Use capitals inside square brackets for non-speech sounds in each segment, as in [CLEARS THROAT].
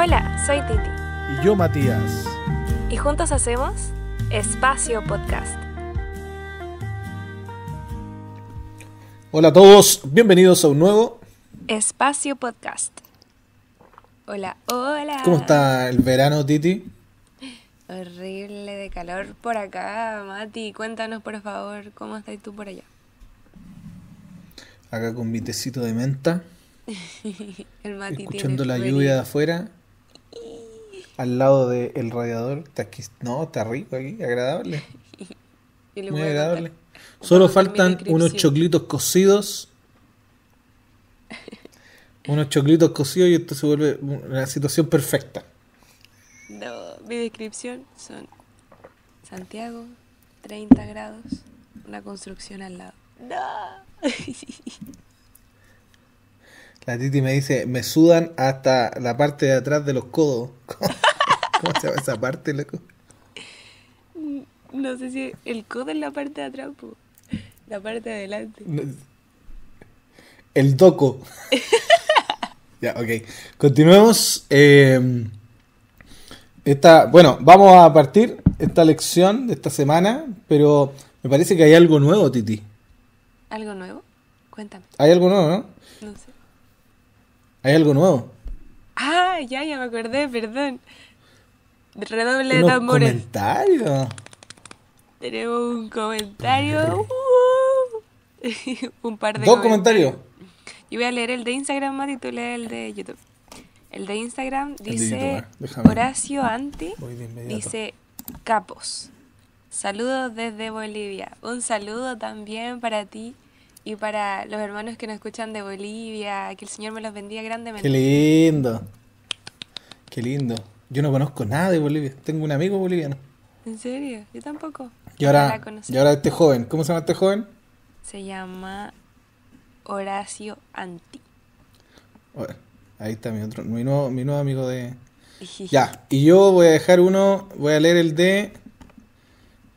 Hola, soy Titi. Y yo, Matías. Y juntos hacemos Espacio Podcast. Hola a todos, bienvenidos a un nuevo Espacio Podcast. Hola, hola. ¿Cómo está el verano, Titi? Horrible de calor por acá, Mati. Cuéntanos, por favor, cómo estás tú por allá. Acá con mi de menta. [LAUGHS] el Mati escuchando la lluvia de afuera [LAUGHS] al lado del radiador. no, está rico aquí, agradable. [LAUGHS] Muy agradable. Solo faltan unos choclitos cocidos. [LAUGHS] unos choclitos cocidos y esto se vuelve una situación perfecta. No, mi descripción son Santiago, 30 grados, una construcción al lado. No. La Titi me dice, me sudan hasta la parte de atrás de los codos. [LAUGHS] ¿Cómo, se llama esa parte, loco? No sé si el codo es la parte de atrás, o la parte de adelante. El toco. [LAUGHS] ya, ok. Continuemos. Em, bueno, vamos a partir esta lección de esta semana, pero me parece que hay algo nuevo, Titi. ¿Algo nuevo? Cuéntame. ¿Hay algo nuevo, no? No sé. ¿Hay algo nuevo? Ah, ya, ya me acordé, perdón. Redoble de tambores. comentario. Tenemos un comentario. Uh. [LAUGHS] un par de. Dos comentarios. Yo voy a leer el de Instagram, Mati, tú lees el de YouTube. El de Instagram dice: ah, Horacio Anti dice: Capos. Saludos desde Bolivia. Un saludo también para ti y para los hermanos que nos escuchan de Bolivia, que el Señor me los bendiga grandemente. Qué lindo, qué lindo. Yo no conozco nada de Bolivia, tengo un amigo boliviano. ¿En serio? Yo tampoco. Y ahora, ahora este joven, ¿cómo se llama este joven? Se llama Horacio Anti. ahí está mi otro, mi nuevo, mi nuevo amigo de, ya, y yo voy a dejar uno, voy a leer el de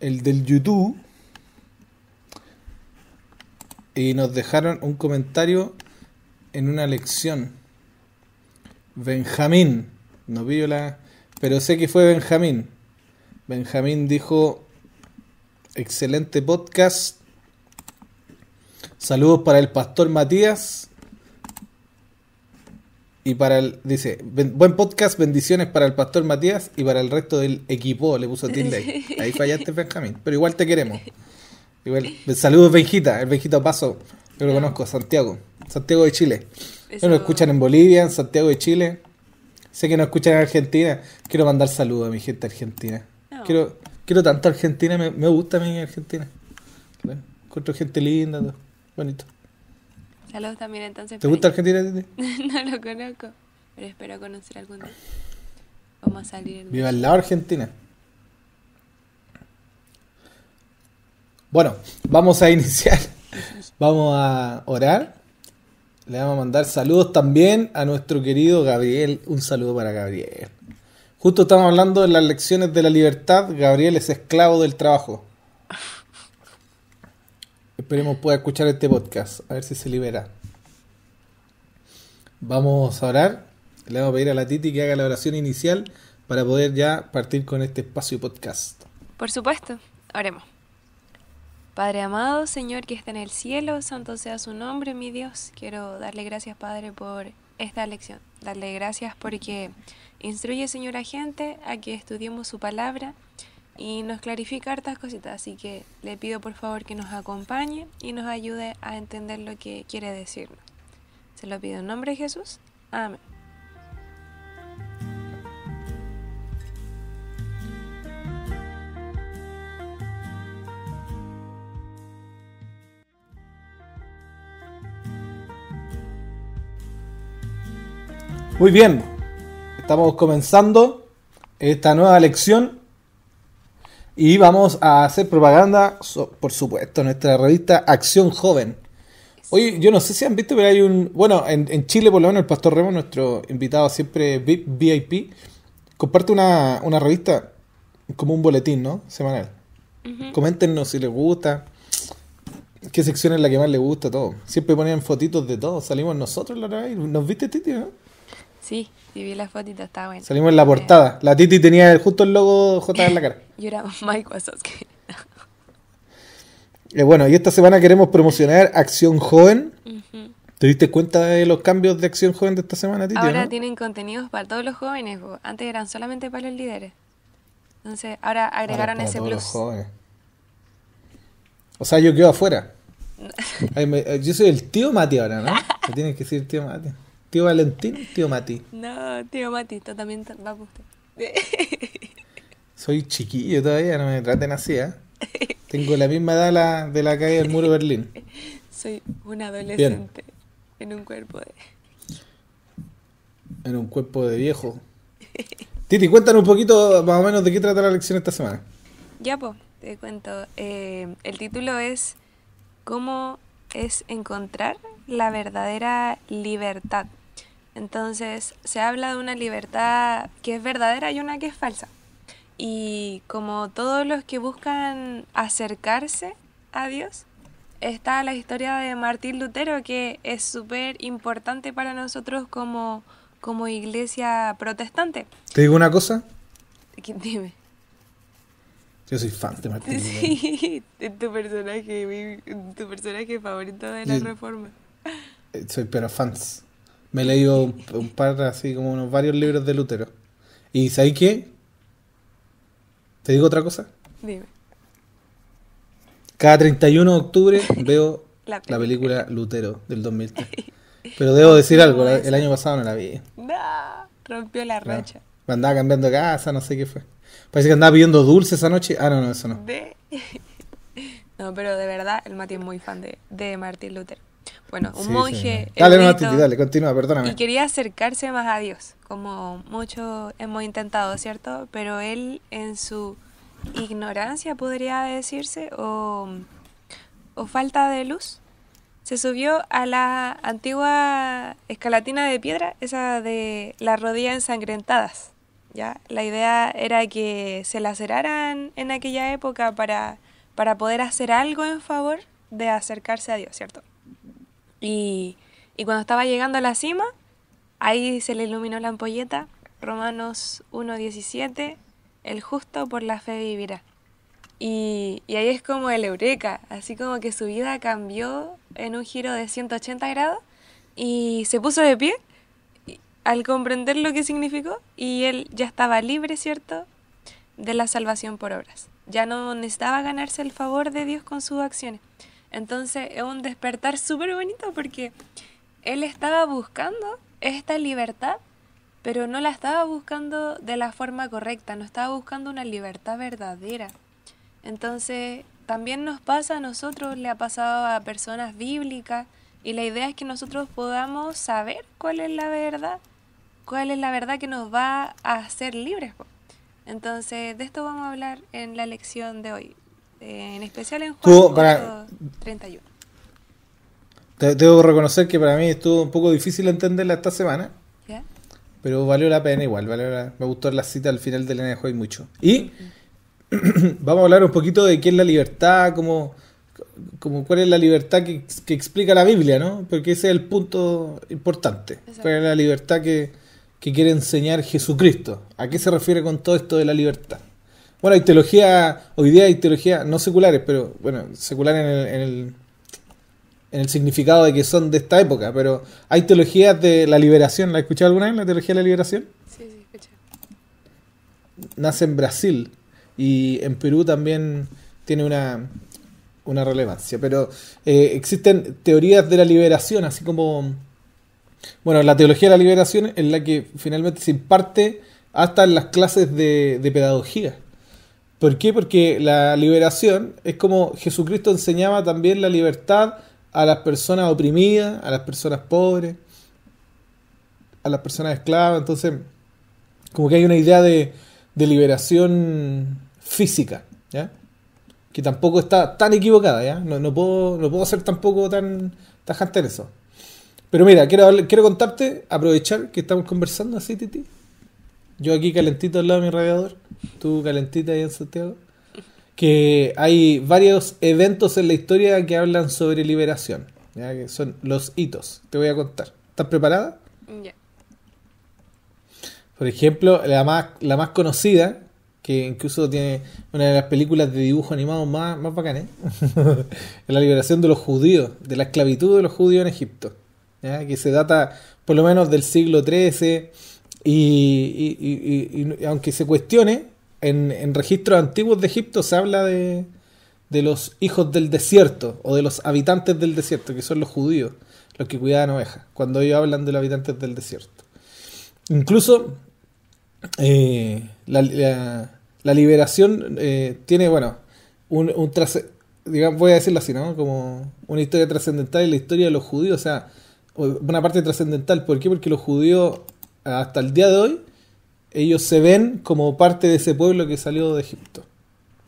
el del YouTube y nos dejaron un comentario en una lección. Benjamín, no Pero sé que fue Benjamín. Benjamín dijo, excelente podcast. Saludos para el pastor Matías. Y para el, dice, buen podcast, bendiciones para el pastor Matías y para el resto del equipo, le puso a [LAUGHS] Ahí fallaste, Benjamín, pero igual te queremos. Igual, saludos Benjita, el Benjita Paso, yo lo conozco, Santiago, Santiago de Chile. Eso... Nos escuchan en Bolivia, en Santiago de Chile. Sé que no escuchan en Argentina. Quiero mandar saludos a mi gente argentina. Quiero, quiero tanto Argentina, me, me gusta a mí Argentina. encuentro gente linda, bonito. Saludos también entonces. ¿Te gusta Argentina? [LAUGHS] no lo conozco, pero espero conocer algún día. Vamos a salir. Viva el lado Argentina. Bueno, vamos a [LAUGHS] iniciar. Vamos a orar. Le vamos a mandar saludos también a nuestro querido Gabriel. Un saludo para Gabriel. Justo estamos hablando de las lecciones de la libertad. Gabriel es esclavo del trabajo. Esperemos pueda escuchar este podcast. A ver si se libera. Vamos a orar. Le vamos a pedir a la Titi que haga la oración inicial para poder ya partir con este espacio podcast. Por supuesto, oremos. Padre amado, Señor que está en el cielo, santo sea su nombre, mi Dios. Quiero darle gracias, Padre, por esta lección. Darle gracias porque instruye, Señor, a gente a que estudiemos su palabra y nos clarifica hartas cositas. Así que le pido, por favor, que nos acompañe y nos ayude a entender lo que quiere decirnos. Se lo pido en nombre de Jesús. Amén. Muy bien, estamos comenzando esta nueva lección y vamos a hacer propaganda, por supuesto, nuestra revista Acción Joven. Hoy, yo no sé si han visto, pero hay un. Bueno, en, Chile, por lo menos, el Pastor Remo, nuestro invitado siempre VIP, comparte una, revista como un boletín, ¿no? Semanal. Coméntenos si les gusta, qué sección es la que más les gusta, todo. Siempre ponían fotitos de todo. Salimos nosotros la otra vez. ¿Nos viste, Titi, no? Sí, sí vi la fotita, estaba bueno. Salimos en la portada. Eh. La Titi tenía justo el logo J en la cara. [LAUGHS] Yo era Mike Wazowski. [LAUGHS] Eh, bueno, y esta semana queremos promocionar Acción Joven. ¿Te diste cuenta de los cambios de Acción Joven de esta semana, Titi? Ahora tienen contenidos para todos los jóvenes. Antes eran solamente para los líderes. Entonces, ahora agregaron ese todos plus. O sea, yo quedo afuera. [LAUGHS] yo soy el tío Mati ahora, ¿no? Tienes tienes que decir tío Mati. ¿Tío Valentín tío Mati? No, tío Mati, esto también va por usted. Soy chiquillo todavía, no me traten así, ¿eh? Tengo la misma edad de la calle del muro de Berlín. Soy un adolescente en un cuerpo de... En un cuerpo de viejo. Titi, cuéntanos un poquito más o menos de qué trata la lección esta semana. Ya, pues, te cuento. Eh, el título es ¿Cómo es encontrar la verdadera libertad? Entonces se habla de una libertad que es verdadera y una que es falsa. Y como todos los que buscan acercarse a Dios, está la historia de Martín Lutero que es súper importante para nosotros como, iglesia protestante. ¿Te digo una cosa? Dime. Yo soy fan de Martín [LAUGHS] Lutero. Sí, tu personaje, tu personaje favorito de la Reforma. Soy pero fans. Me he leído un, par, así como unos varios libros de Lutero. ¿Y sabes qué? ¿Te digo otra cosa? Dime. Cada 31 de octubre veo [LAUGHS] la, película. Lutero del 2003. [LAUGHS] Pero debo decir algo, el año pasado no la vi. No, rompió la racha. Me andaba cambiando de casa, no sé qué fue. Parece que andaba pidiendo dulce esa noche. Ah, no, no, eso no. [LAUGHS] No, pero de verdad, el Mati es muy fan de, de Martín Lutero. Bueno, un monje. Dale, dale, continúa, perdóname. Y quería acercarse más a Dios, como muchos hemos intentado, ¿cierto? Pero él, en su ignorancia, podría decirse, o, o falta de luz, se subió a la antigua escalatina de piedra, esa de las rodillas ensangrentadas. ¿ya? La idea era que se laceraran en aquella época para, para poder hacer algo en favor de acercarse a Dios, ¿cierto? Y, cuando estaba llegando a la cima, ahí se le iluminó la ampolleta, Romanos 1.17, el justo por la fe vivirá. Y, y, ahí es como el eureka, así como que su vida cambió en un giro de 180 grados y se puso de pie al comprender lo que significó y él ya estaba libre, ¿cierto?, de la salvación por obras. Ya no necesitaba ganarse el favor de Dios con sus acciones. Entonces es un despertar súper bonito porque él estaba buscando esta libertad, pero no la estaba buscando de la forma correcta, no estaba buscando una libertad verdadera. Entonces también nos pasa a nosotros, le ha pasado a personas bíblicas, y la idea es que nosotros podamos saber cuál es la verdad, cuál es la verdad que nos va a hacer libres. Entonces, de esto vamos a hablar en la lección de hoy. Eh, en especial en Juan para... 31. debo reconocer que para mí estuvo un poco difícil entenderla esta semana. Pero valió la pena igual. Valió la... me gustó la cita al final del año de mucho. Y [CLEARS THROAT] vamos a hablar un poquito de qué es la libertad, como como cuál es la libertad que, explica la Biblia, ¿no? Porque ese es el punto importante. ¿Cuál es la libertad que quiere enseñar Jesucristo? ¿A qué se refiere con todo esto de la libertad? Bueno, hay teología, hoy día hay teologías, no seculares, pero bueno, seculares en el, en el, significado de que son de esta época, pero hay teologías de la liberación. ¿La has escuchado alguna vez, la teología de la liberación? Sí, sí, escuché. Nace en Brasil y en Perú también tiene una, relevancia, pero eh, existen teorías de la liberación, así como... Bueno, la teología de la liberación es la que finalmente se imparte hasta en las clases de pedagogía. ¿Por qué? Porque la liberación es como Jesucristo enseñaba también la libertad a las personas oprimidas, a las personas pobres, a las personas esclavas. Entonces, como que hay una idea de, liberación física, ¿ya? que tampoco está tan equivocada, ¿ya? No, puedo, no puedo ser tampoco tan tajante en eso. Pero mira, quiero, quiero contarte, aprovechar que estamos conversando así, Titi yo aquí calentito al lado de mi radiador, tú calentita ahí en Santiago. Que hay varios eventos en la historia que hablan sobre liberación, que son los hitos. Te voy a contar. ¿Estás preparada? Ya. Por ejemplo, la más, la más conocida, que incluso tiene una de las películas de dibujo animado más, más bacanes, [LAUGHS] la liberación de los judíos, de la esclavitud de los judíos en Egipto, que se data por lo menos del siglo XIII y, aunque se cuestione, en, registros antiguos de Egipto se habla de, de, los hijos del desierto o de los habitantes del desierto, que son los judíos, los que cuidaban ovejas, cuando ellos hablan de los habitantes del desierto. Incluso eh, la, liberación eh, tiene, bueno, un, un voy a decirlo así, ¿no? Como una historia trascendental en la historia de los judíos, o sea, una parte trascendental. ¿Por qué? Porque los judíos hasta el día de hoy, ellos se ven como parte de ese pueblo que salió de Egipto.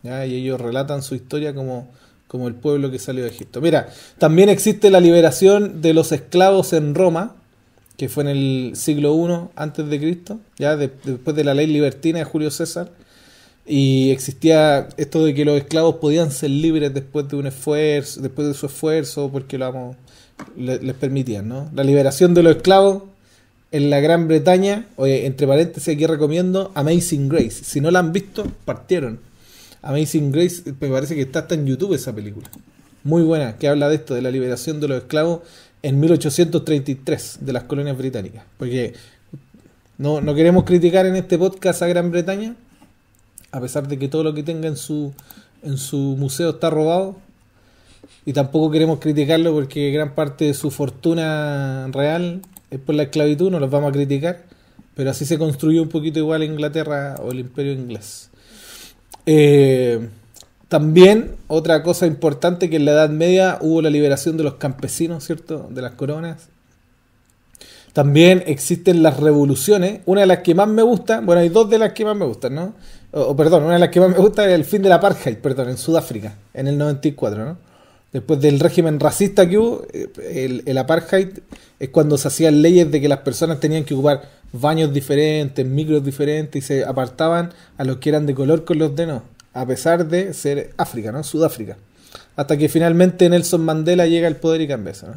Y ellos relatan su historia como, como el pueblo que salió de Egipto. Mira, también existe la liberación de los esclavos en Roma, que fue en el siglo I antes de Cristo, ya después de la ley libertina de Julio César, y existía esto de que los esclavos podían ser libres después de un esfuerzo, después de su esfuerzo, porque lo les permitían, ¿no? La liberación de los esclavos en la Gran Bretaña. Oye, entre paréntesis aquí recomiendo Amazing Grace. Si no la han visto, partieron. Amazing Grace, eh, me parece que está hasta en YouTube esa película. Muy buena, que habla de esto, de la liberación de los esclavos en 1833 de las colonias británicas. Porque no, no queremos criticar en este podcast a Gran Bretaña, a pesar de que todo lo que tenga en su, en su museo está robado. Y tampoco queremos criticarlo porque gran parte de su fortuna real es por la esclavitud, no los vamos a criticar, pero así se construyó un poquito igual Inglaterra o el imperio inglés. Eh, también otra cosa importante que en la Edad Media hubo la liberación de los campesinos, ¿cierto? De las coronas. También existen las revoluciones. Una de las que más me gusta, bueno, hay dos de las que más me gustan, ¿no? O, perdón, una de las que más me gusta es el fin de la apartheid, perdón, en Sudáfrica, en el 94, ¿no? Después del régimen racista que hubo, el, apartheid es cuando se hacían leyes de que las personas tenían que ocupar baños diferentes, micros diferentes y se apartaban a los que eran de color con los de no, a pesar de ser África, ¿no? Sudáfrica. Hasta que finalmente Nelson Mandela llega al poder y cambia eso,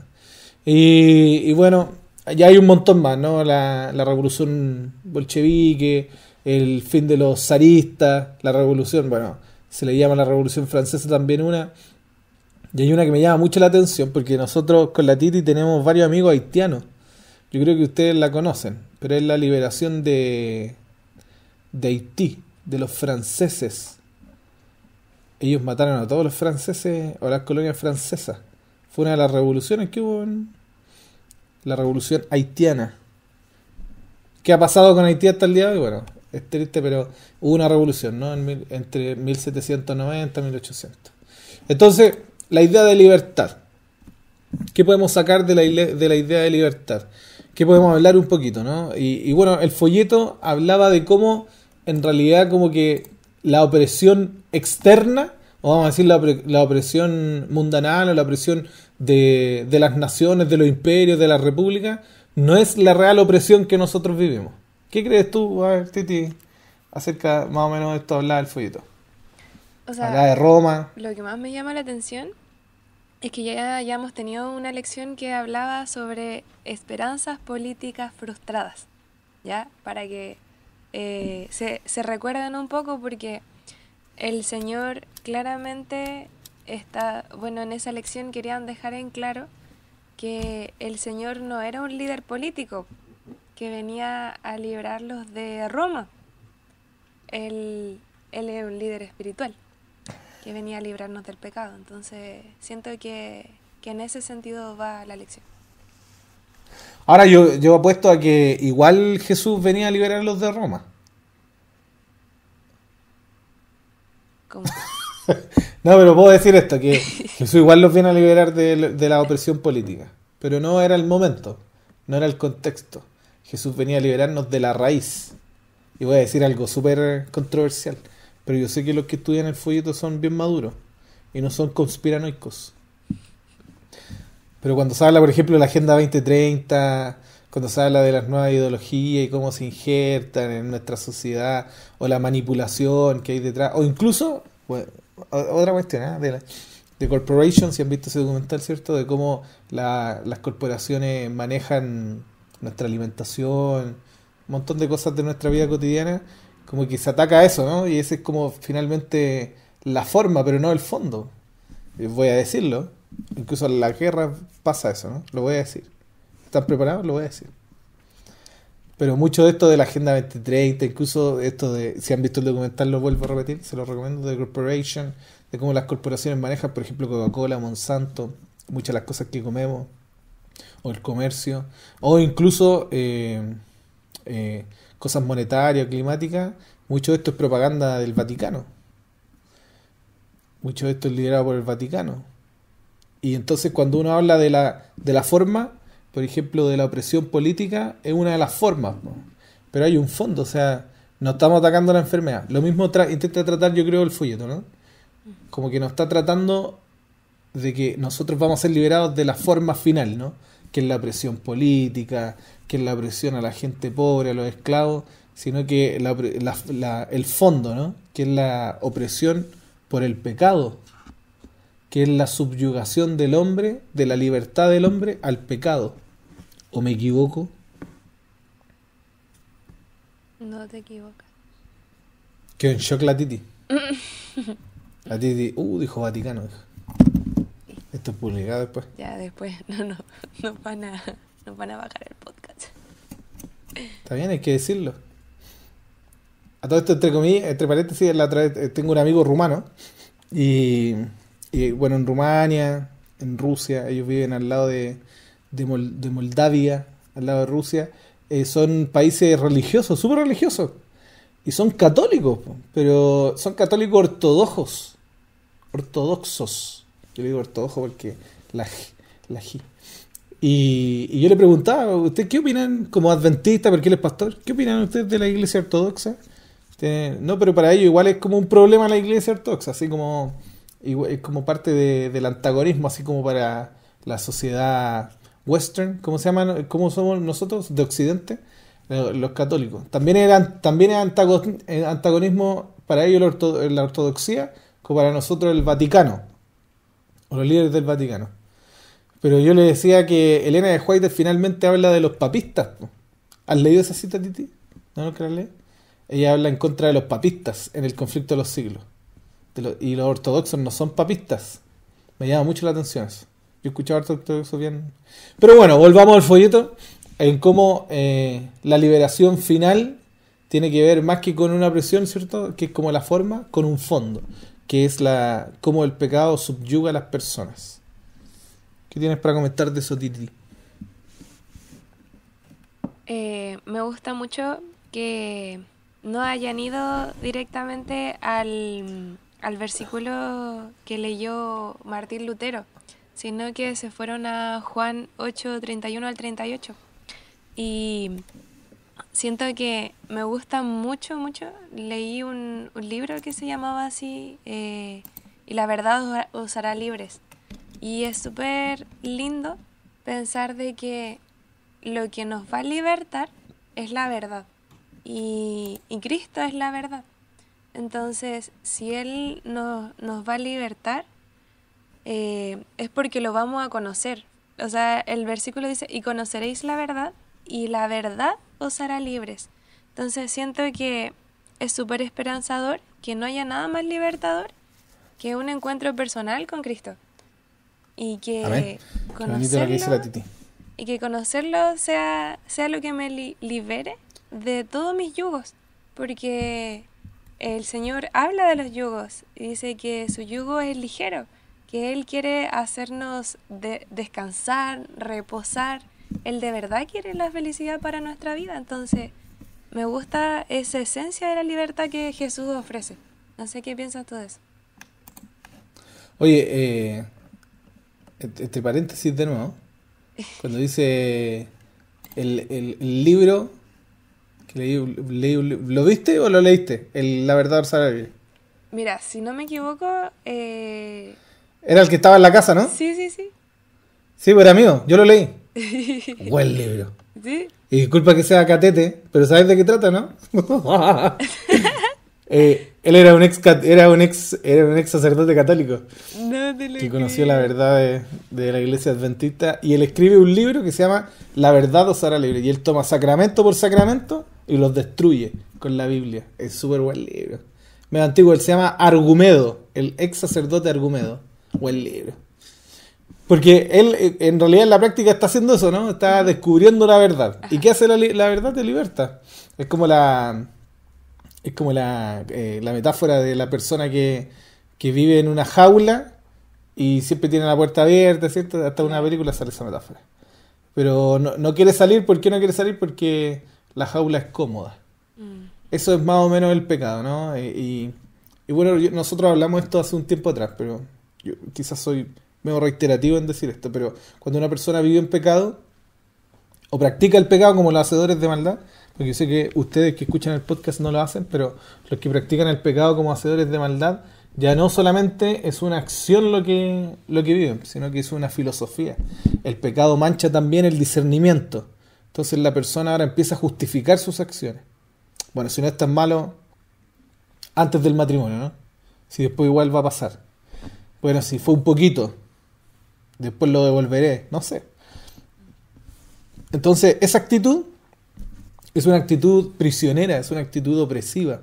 y, bueno, ya hay un montón más, ¿no? La, la revolución bolchevique, el fin de los zaristas, la revolución, bueno, se le llama la revolución francesa también una y hay una que me llama mucho la atención porque nosotros con la Titi tenemos varios amigos haitianos. Yo creo que ustedes la conocen, pero es la liberación de, de Haití, de los franceses. Ellos mataron a todos los franceses o las colonias francesas. Fue una de las revoluciones que hubo en la revolución haitiana. ¿Qué ha pasado con Haití hasta el día de hoy? Bueno, es triste, pero hubo una revolución, ¿no? entre 1790 y 1800. Entonces, la idea de libertad. ¿Qué podemos sacar de la, de la idea de libertad? ¿Qué podemos hablar un poquito? ¿no? Y, bueno, el folleto hablaba de cómo en realidad como que la opresión externa, o vamos a decir la, la opresión mundanal o la opresión de, de las naciones, de los imperios, de la república, no es la real opresión que nosotros vivimos. ¿Qué crees tú, Titi, acerca más o menos de esto, hablar el folleto? O de Roma. Lo que más me llama la atención es que ya, ya hemos tenido una lección que hablaba sobre esperanzas políticas frustradas, ¿ya? Para que eh, se, se recuerden un poco porque el Señor claramente está, bueno, en esa lección querían dejar en claro que el Señor no era un líder político que venía a librarlos de Roma. Él, él era un líder espiritual que venía a librarnos del pecado. Entonces siento que, en ese sentido va la lección. Ahora yo, apuesto a que igual Jesús venía a liberarlos de Roma. [LAUGHS] no, pero puedo decir esto, que Jesús igual los viene a liberar de, de la opresión política. Pero no era el momento, no era el contexto. Jesús venía a liberarnos de la raíz. Y voy a decir algo súper controversial. Pero yo sé que los que estudian el folleto son bien maduros y no son conspiranoicos. Pero cuando se habla, por ejemplo, de la Agenda 2030, cuando se habla de las nuevas ideologías y cómo se injertan en nuestra sociedad, o la manipulación que hay detrás, o incluso, otra cuestión, ¿eh? de, la, Corporation, si han visto ese documental, ¿cierto? De cómo las corporaciones manejan nuestra alimentación, un montón de cosas de nuestra vida cotidiana como que se ataca a eso, ¿no? Y ese es como finalmente la forma, pero no el fondo. Eh, voy a decirlo. Incluso en la guerra pasa eso, ¿no? Lo voy a decir. ¿Están preparados? Lo voy a decir. Pero mucho de esto de la Agenda 2030, incluso esto de, si han visto el documental, lo vuelvo a repetir, se lo recomiendo, de Corporation, de cómo las corporaciones manejan, por ejemplo, Coca-Cola, Monsanto, muchas de las cosas que comemos, o el comercio, o incluso eh, eh cosas monetarias, climáticas, mucho de esto es propaganda del Vaticano. Mucho de esto es liderado por el Vaticano. Y entonces cuando uno habla de la, de la forma, por ejemplo, de la opresión política, es una de las formas. Pero hay un fondo, o sea, no estamos atacando la enfermedad. Lo mismo intenta tratar, yo creo, el folleto, ¿no? Como que nos está tratando de que nosotros vamos a ser liberados de la forma final, ¿no? que es la presión política, que es la presión a la gente pobre, a los esclavos, sino que el fondo, ¿no? que es la opresión por el pecado, que es la subyugación del hombre, de la libertad del hombre al pecado. ¿O me equivoco? No te equivocas. Quedó en shock la Titi. [LAUGHS] la Titi, uh, dijo Vaticano, esto es publicado después. Ya, después. [LAUGHS] No, no. No van a, van a bajar el podcast. Está bien, hay que decirlo. A todo esto, entre comillas, entre paréntesis, la eh, tengo un amigo rumano. Y, bueno, en Rumania, en Rusia, ellos viven al lado de, Moldavia, al lado de Rusia. Eh, son países religiosos, súper religiosos. Y son católicos, pero son católicos ortodoxos. Ortodoxos. Yo le digo Ortodoxo porque la, la G. Y, yo le preguntaba, ¿usted qué opinan como adventista, porque él es pastor? ¿Qué opinan ustedes de la iglesia ortodoxa? Este, no, pero para ellos igual es como un problema la iglesia ortodoxa, así como es como parte del antagonismo, así como para la sociedad western, ¿cómo se llaman? ¿Cómo somos nosotros de Occidente? Los católicos. También, eran, también es antagonismo para ellos la, ortodoxia, como para nosotros el Vaticano o los líderes del Vaticano. Pero yo le decía que Elena de White finalmente habla de los papistas. ¿Has leído esa cita, Titi? ¿No, no Ella habla en contra de los papistas en el conflicto de los siglos. y los ortodoxos no son papistas. Me llama mucho la atención eso. Yo he escuchaba eso bien. Pero bueno, volvamos al folleto en cómo eh, la liberación final tiene que ver más que con una presión, ¿cierto? Que es como la forma, con un fondo que es la cómo el pecado subyuga a las personas. ¿Qué tienes para comentar de eso, Titi? Eh, me gusta mucho que no hayan ido directamente al, al versículo que leyó Martín Lutero, sino que se fueron a Juan 8, 31 al 38. Y siento que me gusta mucho, mucho. Leí un, un libro que se llamaba así, eh, y la verdad os, hará libres. Y es súper lindo pensar de que lo que nos va a libertar es la verdad. Y, y Cristo es la verdad. Entonces, si Él nos va a libertar, eh, es porque lo vamos a conocer. O sea, el versículo dice, y conoceréis la verdad, y la verdad os hará libres. Entonces siento que es súper esperanzador que no haya nada más libertador que un encuentro personal con Cristo. Y que conocerlo, y que conocerlo sea, sea lo que me libere de todos mis yugos. Porque el Señor habla de los yugos y dice que su yugo es ligero, que Él quiere hacernos descansar, reposar el de verdad quiere la felicidad para nuestra vida. Entonces, me gusta esa esencia de la libertad que Jesús ofrece. No sé qué piensas tú de eso. Oye, eh, este, este paréntesis de nuevo, cuando dice el, libro, que leí, ¿lo viste o lo leíste? El, la verdad Mira, si no me equivoco... Eh, era el que estaba en la casa, ¿no? Sí, sí, sí. Sí, pero pues era mío, yo lo leí. [LAUGHS] buen libro. Y disculpa que sea catete, pero ¿sabes de qué trata, no? [LAUGHS] Eh, él era un ex era un ex un ex sacerdote católico que conoció la verdad de, la iglesia adventista y él escribe un libro que se llama La verdad os hará libre y él toma sacramento por sacramento y los destruye con la Biblia. Es súper buen libro. Medio antiguo, él se llama Argumedo, el ex sacerdote Argumedo. Buen libro. Porque él eh, en realidad en la práctica está haciendo eso, ¿no? Está descubriendo la verdad. ¿Y qué hace la, verdad? Te libertad? Es como la es como eh, la, metáfora de la persona que, que vive en una jaula y siempre tiene la puerta abierta, ¿cierto? Hasta una película sale esa metáfora. Pero no, quiere salir, ¿por qué no quiere salir? Porque la jaula es cómoda. Mm. Eso es más o menos el pecado, ¿no? Y, bueno, nosotros hablamos esto hace un tiempo atrás, pero yo quizás soy medio reiterativo en decir esto, pero cuando una persona vive en pecado o practica el pecado como los hacedores de maldad, porque yo sé que ustedes que escuchan el podcast no lo hacen, pero los que practican el pecado como hacedores de maldad, ya no solamente es una acción lo que, lo que viven, sino que es una filosofía. El pecado mancha también el discernimiento. Entonces la persona ahora empieza a justificar sus acciones. Bueno, si no es tan malo, antes del matrimonio, ¿no? Si después igual va a pasar. Bueno, si fue un poquito, después lo devolveré, no sé. Entonces, esa actitud es una actitud prisionera, es una actitud opresiva.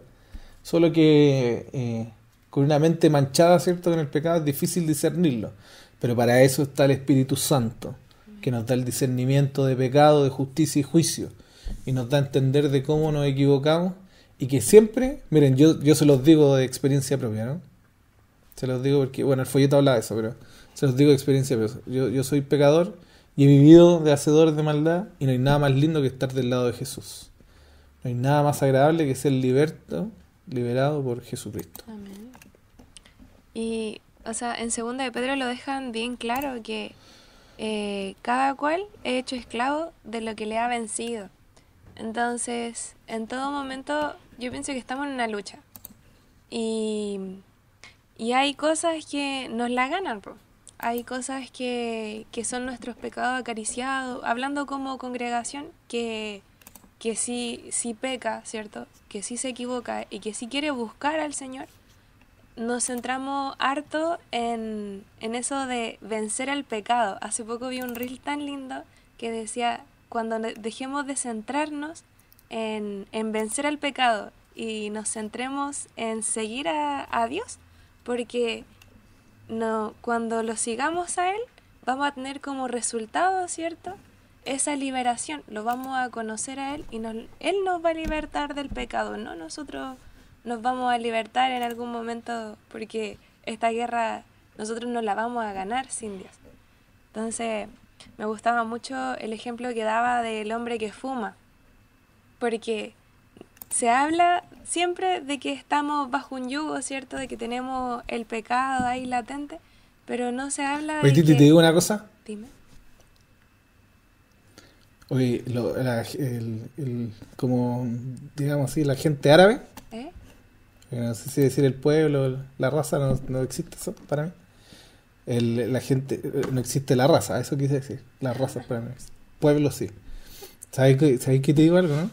Solo que eh, con una mente manchada, ¿cierto?, con el pecado es difícil discernirlo. Pero para eso está el Espíritu Santo, que nos da el discernimiento de pecado, de justicia y juicio. Y nos da a entender de cómo nos equivocamos. Y que siempre, miren, yo, yo se los digo de experiencia propia, ¿no? Se los digo porque, bueno, el folleto habla de eso, pero te los digo de experiencia, pero yo, soy pecador y he vivido de hacedores de maldad y no hay nada más lindo que estar del lado de Jesús. No hay nada más agradable que ser liberto, liberado por Jesucristo. Amén. Y, o sea, en segunda de Pedro lo dejan bien claro que eh, cada cual es hecho esclavo de lo que le ha vencido. Entonces, en todo momento, yo pienso que estamos en una lucha. Y, hay cosas que nos la ganan, pues hay cosas que, son nuestros pecados acariciados, hablando como congregación, que, que sí, sí peca, ¿cierto? Que sí se equivoca y que sí quiere buscar al Señor, nos centramos harto en, eso de vencer al pecado. Hace poco vi un reel tan lindo que decía, cuando dejemos de centrarnos en, vencer al pecado y nos centremos en seguir a, a Dios, porque no, cuando lo sigamos a Él, vamos a tener como resultado, ¿cierto? Esa liberación, lo vamos a conocer a Él y Él nos va a libertar del pecado, no nosotros nos vamos a libertar en algún momento porque esta guerra nosotros no la vamos a ganar sin Dios. Entonces, me gustaba mucho el ejemplo que daba del hombre que fuma, porque se habla siempre de que estamos bajo un yugo, ¿cierto? De que tenemos el pecado ahí latente, pero no se habla de. Oye, te digo una cosa. Dime. Oye, como digamos así, la gente árabe. ¿Eh? ¿Eh? No sé si decir el pueblo, la raza, no, existe eso para mí. la gente, eh, no existe la raza, eso quise decir. La raza para mí. Pueblo sí. ¿Sabes que, que te digo algo, no?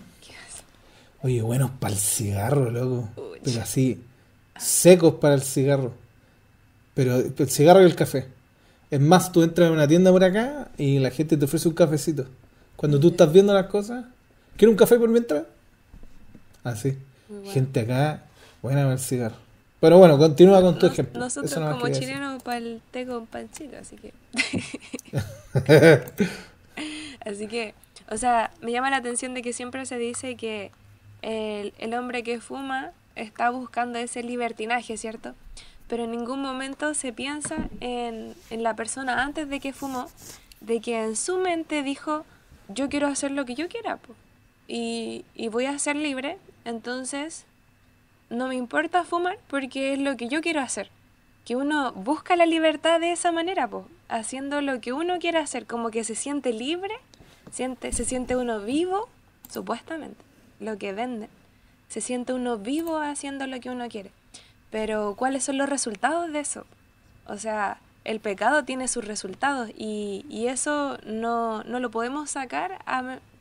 Oye, buenos para el cigarro, loco. Pero así, secos para el cigarro. Pero el cigarro y el café. Es más, tú entras en una tienda por acá y la gente te ofrece un cafecito. Cuando tú estás viendo las cosas, ¿quieres un café por mientras? Así. Ah, gente acá, buena para el cigarro. Pero bueno, continúa con tu ejemplo. Nosotros como chilenos para el té con pancito, así que... [LAUGHS] [LAUGHS] así que, o sea, me llama la atención de que siempre se dice que el, hombre que fuma está buscando ese libertinaje, ¿cierto? Pero en ningún momento se piensa en, la persona antes de que fumó, de que en su mente dijo, yo quiero hacer lo que yo quiera y, voy a ser libre, entonces no me importa fumar porque es lo que yo quiero hacer. Que uno busca la libertad de esa manera, haciendo lo que uno quiera hacer, como que se siente libre, siente, se siente uno vivo, supuestamente lo que venden, se siente uno vivo haciendo lo que uno quiere. Pero ¿cuáles son los resultados de eso? O sea, el pecado tiene sus resultados y, y eso no, no, lo podemos sacar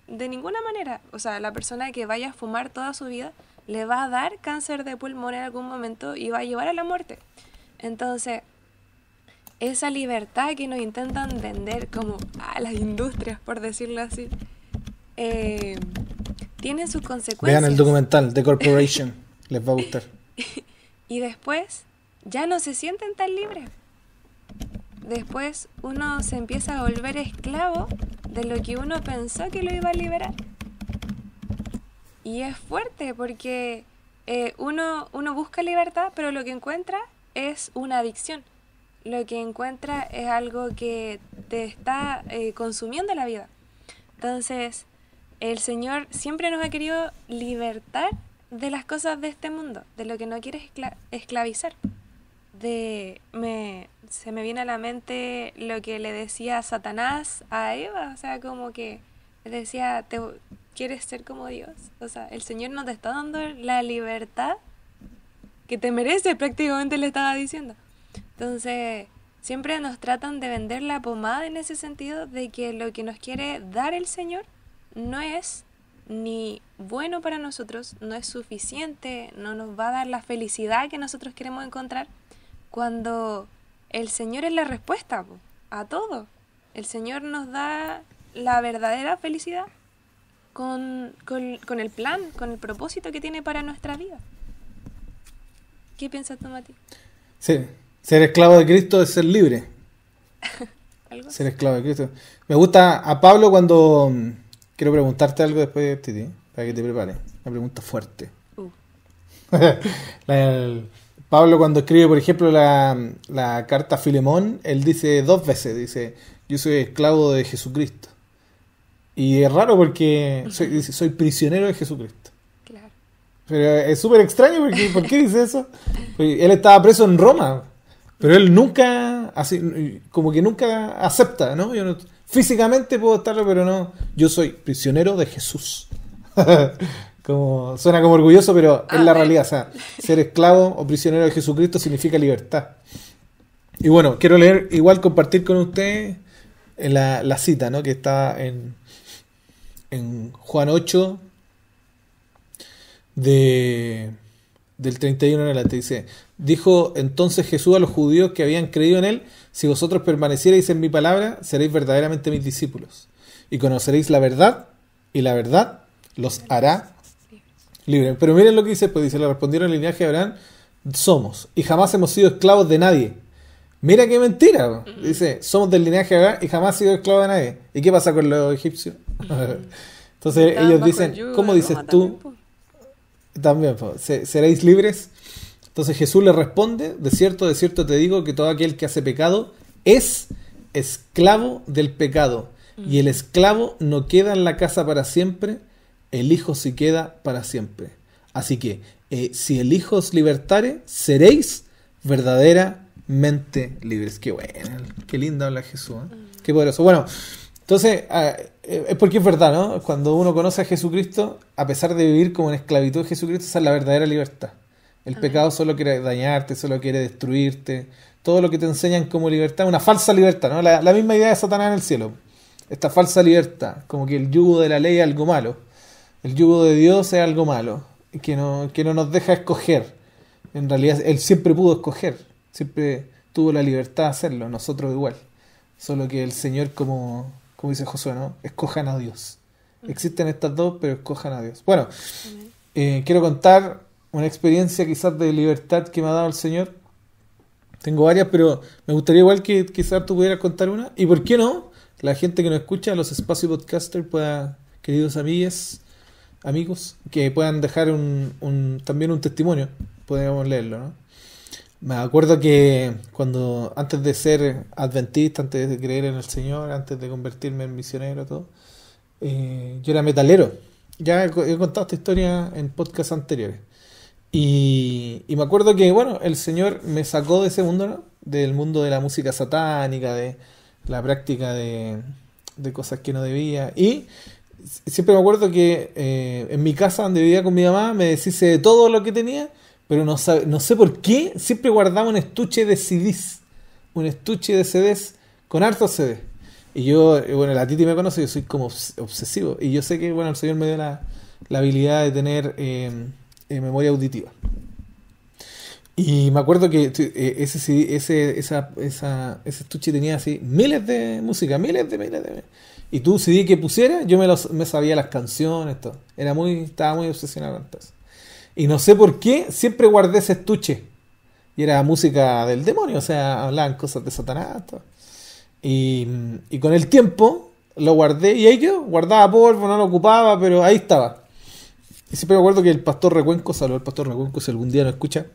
de ninguna manera. O sea, la persona que vaya a fumar toda su vida le va a dar cáncer de pulmón en algún momento y va a llevar a la muerte. Entonces, esa libertad que nos intentan vender como a ah, las industrias, por decirlo así, eh, tiene sus consecuencias. Vean el documental The Corporation, [LAUGHS] les va a gustar. y después ya no se sienten tan libres. Después uno se empieza a volver esclavo de lo que uno pensó que lo iba a liberar. Y es fuerte porque eh, uno, uno busca libertad, pero lo que encuentra es una adicción. Lo que encuentra es algo que te está eh, consumiendo la vida. Entonces, el Señor siempre nos ha querido libertar de las cosas de este mundo, de lo que no quiere esclavizar. De me, se me viene a la mente lo que le decía Satanás a Eva, o sea, como que le decía, te, ¿quieres ser como Dios? O sea, el Señor nos está dando la libertad que te merece, prácticamente le estaba diciendo. Entonces, siempre nos tratan de vender la pomada en ese sentido de que lo que nos quiere dar el Señor no es ni bueno para nosotros, no es suficiente, no nos va a dar la felicidad que nosotros queremos encontrar, cuando el Señor es la respuesta a todo. El Señor nos da la verdadera felicidad con, el plan, con el propósito que tiene para nuestra vida. ¿Qué piensas tú, Mati? Sí, ser esclavo de Cristo es ser libre. [LAUGHS] Ser esclavo de Cristo. Me gusta a Pablo cuando Quiero preguntarte algo después de Titi, para que te prepare. Una pregunta fuerte. Uh. [LAUGHS] Pablo cuando escribe, por ejemplo, la, carta a Filemón, él dice dos veces, dice, yo soy esclavo de Jesucristo. Y es raro porque soy, prisionero de Jesucristo. Claro. Pero es súper extraño porque ¿por qué dice eso? él estaba preso en Roma, pero él nunca, así, como que nunca acepta, no Físicamente puedo estarlo, pero no. Yo soy prisionero de Jesús. [LAUGHS] como, suena como orgulloso, pero es la realidad. ser esclavo o prisionero de Jesucristo significa libertad. Y bueno, quiero leer, igual compartir con ustedes eh, la, la cita, ¿no? Que está en, en Juan 8, de del 31 en adelante. Dice, dijo entonces Jesús a los judíos que habían creído en él, si vosotros permaneciereis en mi palabra, seréis verdaderamente mis discípulos. Y conoceréis la verdad, y la verdad los hará libres. Pero miren lo que dice, pues dice, le respondieron el linaje de Abraham, somos, y jamás hemos sido esclavos de nadie. Mira qué mentira. Dice, somos del linaje de Abraham y jamás hemos sido esclavos de nadie. ¿Y qué pasa con los egipcios? [LAUGHS] Entonces ellos dicen, ¿cómo dices tú? También, seréis libres. Entonces Jesús le responde, de cierto, de cierto te digo que todo aquel que hace pecado es esclavo del pecado. Y el mm. esclavo no queda en la casa para siempre, el hijo sí queda para siempre. Así que, eh, si el hijo os libertare, seréis verdaderamente libres. Qué bueno, qué lindo habla Jesús, ¿eh? mm. qué poderoso. Bueno, entonces, ah, eh, es porque es verdad, ¿no? Cuando uno conoce a Jesucristo, a pesar de vivir como en esclavitud de Jesucristo, esa es la verdadera libertad. El pecado solo quiere dañarte, solo quiere destruirte. Todo lo que te enseñan como libertad, una falsa libertad, ¿no? La, misma idea de Satanás en el cielo. Esta falsa libertad, como que el yugo de la ley es algo malo. El yugo de Dios es algo malo, que no, que no nos deja escoger. En realidad, Él siempre pudo escoger, siempre tuvo la libertad de hacerlo, nosotros igual. Solo que el Señor como como dice Josué, ¿no? Escojan a Dios. Existen estas dos, pero escojan a Dios. Bueno, eh, quiero contar una experiencia quizás de libertad que me ha dado el Señor. Tengo varias, pero me gustaría igual que quizás tú pudieras contar una. ¿Y por qué no? La gente que nos escucha, los espacios podcaster, pueda, queridos amigues, amigos, que puedan dejar también un testimonio. Podríamos leerlo, ¿no? Me acuerdo que cuando antes de ser adventista, antes de creer en el Señor, antes de convertirme en misionero, todo, eh, yo era metalero. Ya he, contado esta historia en podcasts anteriores. Y, me acuerdo que, bueno, el Señor me sacó de ese mundo, ¿no? Del mundo de la música satánica, de la práctica de, de cosas que no debía. Y siempre me acuerdo que eh, en mi casa donde vivía con mi mamá me deshice de todo lo que tenía pero no, sé por qué siempre guardaba un estuche de CDs. Un estuche de CDs con hartos CDs. Y yo, eh, bueno, la Titi me conoce, yo soy como obsesivo. Y yo sé que, bueno, el Señor me dio la, habilidad de tener em, eh, memoria auditiva. Y me acuerdo que eh, ese, estuche tenía así miles de música, miles de miles de. Y tú, CD que pusiera, yo me, los, sabía las canciones, todo. Era muy, estaba muy obsesionado con y no sé por qué, siempre guardé ese estuche. Y era música del demonio, o sea, hablaban cosas de Satanás. Y, con el tiempo lo guardé y ahí yo guardaba polvo, no lo ocupaba, pero ahí estaba. Y siempre me acuerdo que el pastor Recuenco, salvo el pastor Recuenco si algún día no escucha.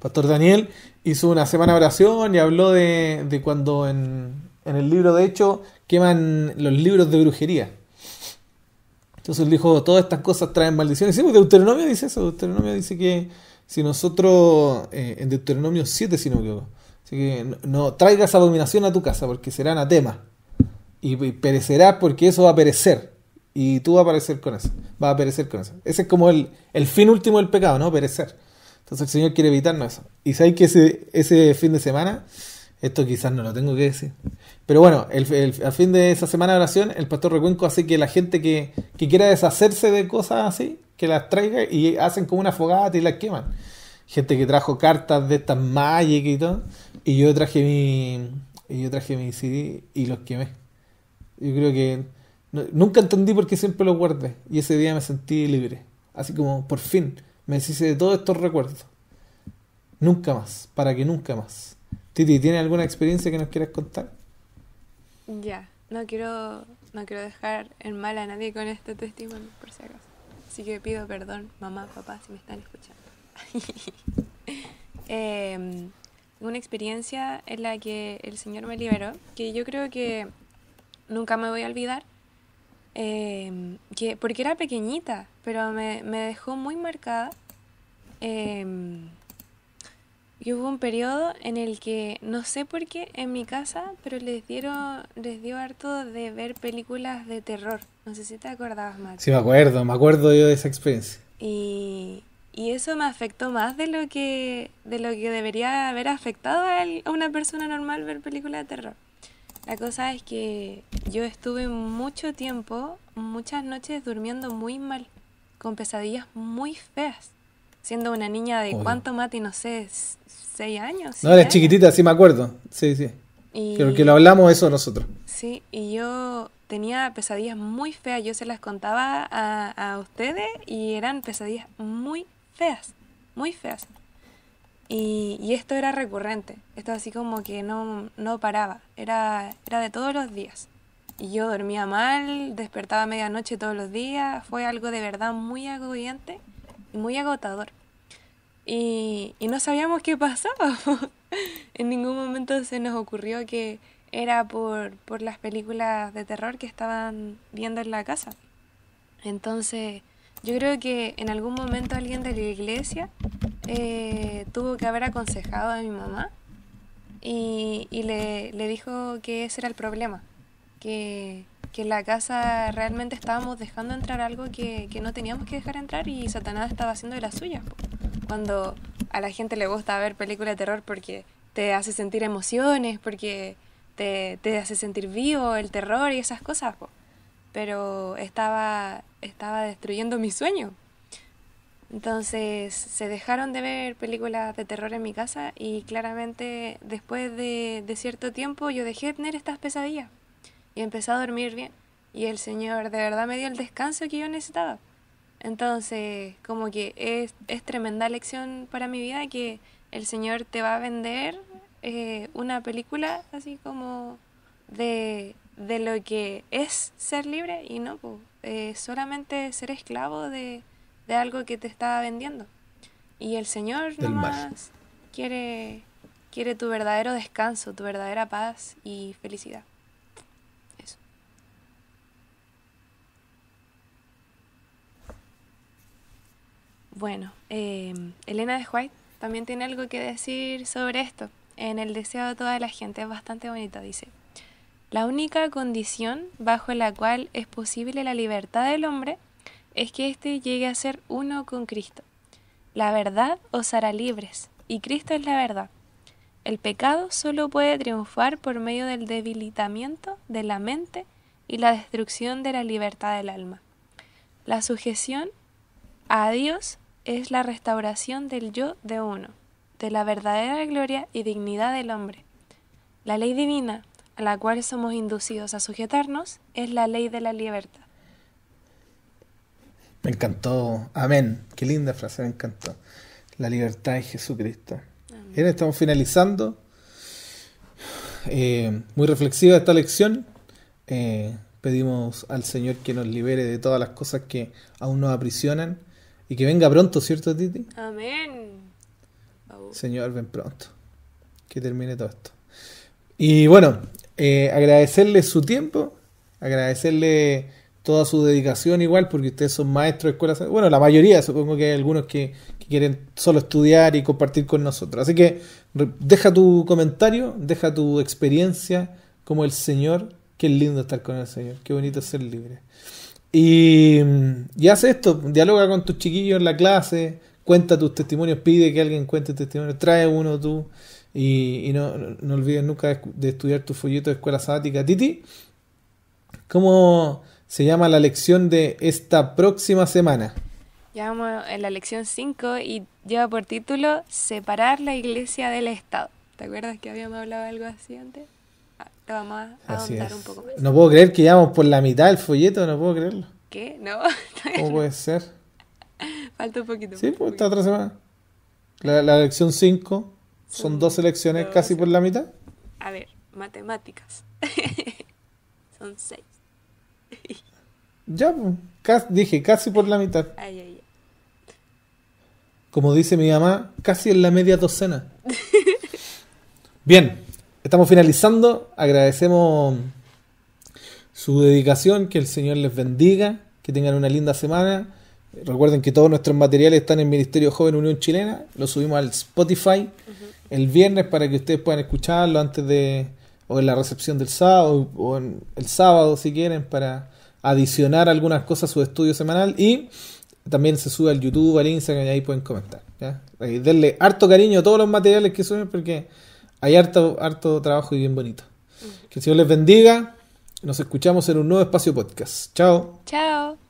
Pastor Daniel hizo una semana de oración y habló de, cuando en, en el libro de Hecho queman los libros de brujería. Entonces él dijo, todas estas cosas traen maldiciones. Sí, pues, Deuteronomio dice eso, Deuteronomio dice que si nosotros, eh, en Deuteronomio 7 si no así que no, traigas abominación a tu casa porque será anatema y, y perecerás porque eso va a perecer y tú vas a perecer con eso, vas a perecer con eso. Ese es como el, el fin último del pecado, ¿no? Perecer. Entonces el Señor quiere evitarnos eso. Y sabéis que ese, ese fin de semana esto quizás no lo tengo que decir. Pero bueno, el, al fin de esa semana de oración, el pastor Recuenco hace que la gente que, que, quiera deshacerse de cosas así, que las traiga y hacen como una fogata y las queman. Gente que trajo cartas de estas Magic y todo. Y yo traje mi, y yo traje mi CD y los quemé. Yo creo que nunca entendí por qué siempre los guardé. Y ese día me sentí libre. Así como, por fin, me deshice de todos estos recuerdos. Nunca más, para que nunca más. Titi, ¿tienes alguna experiencia que nos quieras contar? Ya, no quiero no quiero dejar en mal a nadie con este testimonio, por si acaso. Así que pido perdón, mamá, papá, si me están escuchando. [LAUGHS] Em, una experiencia en la que el Señor me liberó, que yo creo que nunca me voy a olvidar, em, que, porque era pequeñita, pero me, dejó muy marcada. Em, y hubo un periodo en el que, no sé por qué, en mi casa, pero les dieron, les dio harto de ver películas de terror. No sé si te acordabas, Max. Sí, me acuerdo, me acuerdo yo de esa experiencia. Y, y eso me afectó más de lo que, de lo que debería haber afectado a, una persona normal ver películas de terror. La cosa es que yo estuve mucho tiempo, muchas noches durmiendo muy mal, con pesadillas muy feas. Siendo una niña de cuánto mate, no sé, seis años. No, eres chiquitita, sí me acuerdo. Sí, sí. Pero que lo hablamos eso nosotros. Sí, y yo tenía pesadillas muy feas. Yo se las contaba a, a ustedes y eran pesadillas muy feas, muy feas. Y, y, esto era recurrente, esto así como que no, no paraba, era, era de todos los días. Y yo dormía mal, despertaba a medianoche todos los días, fue algo de verdad muy agobiante y muy agotador y, y no sabíamos qué pasaba. [LAUGHS] en ningún momento se nos ocurrió que era por, por las películas de terror que estaban viendo en la casa. Entonces, yo creo que en algún momento alguien de la iglesia eh, tuvo que haber aconsejado a mi mamá y, y le, le, dijo que ese era el problema, que, que en la casa realmente estábamos dejando entrar algo que, que, no teníamos que dejar entrar y Satanás estaba haciendo de la suya, cuando a la gente le gusta ver películas de terror porque te hace sentir emociones, porque te, te hace sentir vivo el terror y esas cosas. Pero estaba, estaba destruyendo mi sueño. Entonces se dejaron de ver películas de terror en mi casa y claramente después de, de cierto tiempo yo dejé de tener estas pesadillas y empecé a dormir bien. Y el Señor de verdad me dio el descanso que yo necesitaba. Entonces, como que es, es tremenda lección para mi vida que el Señor te va a vender eh, una película así como de, lo que es ser libre y no eh, solamente ser esclavo de, algo que te está vendiendo. Y el Señor nomás quiere, quiere tu verdadero descanso, tu verdadera paz y felicidad. Bueno, em, Elena de White también tiene algo que decir sobre esto. En el deseo de toda la gente es bastante bonito, dice. La única condición bajo la cual es posible la libertad del hombre es que éste llegue a ser uno con Cristo. La verdad os hará libres, y Cristo es la verdad. El pecado solo puede triunfar por medio del debilitamiento de la mente y la destrucción de la libertad del alma. La sujeción a Dios es la restauración del yo de uno, de la verdadera gloria y dignidad del hombre. La ley divina, a la cual somos inducidos a sujetarnos, es la ley de la libertad. Me encantó. Amén. Qué linda frase, me encantó. La libertad es Jesucristo. Bien, estamos finalizando. Eh, muy reflexiva esta lección. Eh, pedimos al Señor que nos libere de todas las cosas que aún nos aprisionan y que venga pronto, ¿cierto, Titi? Amén. Señor, ven pronto. Que termine todo esto. Y bueno, eh, agradecerle su tiempo, agradecerle toda su dedicación igual, porque ustedes son maestros de escuelas. Bueno, la mayoría, supongo que hay algunos que, quieren solo estudiar y compartir con nosotros. Así que deja tu comentario, deja tu experiencia como el Señor. Qué lindo estar con el Señor, qué bonito ser libre. Y, hace esto, dialoga con tus chiquillos en la clase, cuenta tus testimonios, pide que alguien cuente testimonios, trae uno tú y, no, no, olvides nunca de, estudiar tu folleto de escuela sabática. Titi, ¿cómo se llama la lección de esta próxima semana? Ya en la lección 5 y lleva por título Separar la iglesia del Estado. ¿Te acuerdas que habíamos hablado algo así antes? Lo vamos a ahondar un poco más. No puedo creer que llevamos por la mitad del folleto, no puedo creerlo. ¿Qué? No. [LAUGHS] ¿Cómo puede ser? Falta un poquito. Sí, pues está otra semana. La, la elección 5 son dos elecciones casi por la mitad. A ver, matemáticas. [LAUGHS] son 6. [LAUGHS] ya, pues, dije, casi por la mitad. Ay, ay, ay. Como dice mi mamá, casi en la media docena. Bien, Estamos finalizando. Agradecemos su dedicación. Que el Señor les bendiga. Que tengan una linda semana. Recuerden que todos nuestros materiales están en Ministerio Joven Unión Chilena. Lo subimos al Spotify el viernes para que ustedes puedan escucharlo antes de. o en la recepción del sábado. o en el sábado si quieren. para adicionar algunas cosas a su estudio semanal. Y también se sube al YouTube, al Instagram y ahí pueden comentar. Eh, denle harto cariño a todos los materiales que suben porque hay harto, harto trabajo y bien bonito. Que el Señor les bendiga. Nos escuchamos en un nuevo espacio podcast. Chao. Chao.